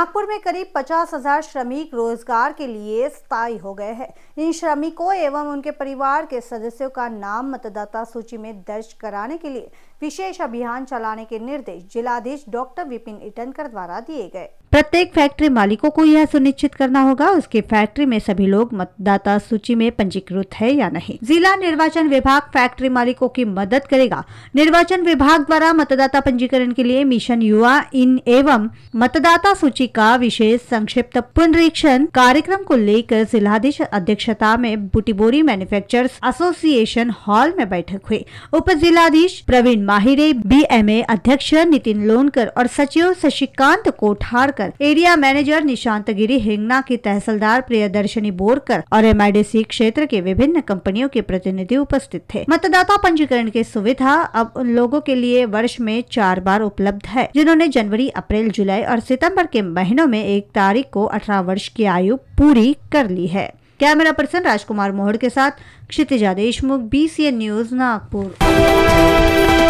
नागपुर में करीब पचास हजार श्रमिक रोजगार के लिए स्थायी हो गए हैं इन श्रमिकों एवं उनके परिवार के सदस्यों का नाम मतदाता सूची में दर्ज कराने के लिए विशेष अभियान चलाने के निर्देश जिलाधीश डॉक्टर विपिन इटनकर द्वारा दिए गए प्रत्येक फैक्ट्री मालिकों को यह सुनिश्चित करना होगा उसके फैक्ट्री में सभी लोग मतदाता सूची में पंजीकृत है या नहीं जिला निर्वाचन विभाग फैक्ट्री मालिकों की मदद करेगा निर्वाचन विभाग द्वारा मतदाता पंजीकरण के लिए मिशन युवा इन एवं मतदाता सूची का विशेष संक्षिप्त पुनरीक्षण कार्यक्रम को लेकर जिलाधीश अध्यक्षता में बुटीबोरी मैन्युफैक्चरर्स एसोसिएशन हॉल में बैठक हुई उप जिलाधीश प्रवीण माहिरे बीएमए अध्यक्ष नितिन लोनकर और सचिव शशिकांत कोठारकर एरिया मैनेजर निशांत गिरी हिंगना की तहसीलदार प्रियदर्शनी बोरकर और सी क्षेत्र के विभिन्न कंपनियों के प्रतिनिधि उपस्थित थे मतदाता पंजीकरण की सुविधा अब उन लोगों के लिए वर्ष में चार बार उपलब्ध है जिन्होंने जनवरी अप्रैल जुलाई और सितम्बर के महीनों में एक तारीख को अठारह वर्ष की आयु पूरी कर ली है कैमरा पर्सन राजकुमार मोहड़ के साथ क्षितिजा देशमुख बी न्यूज नागपुर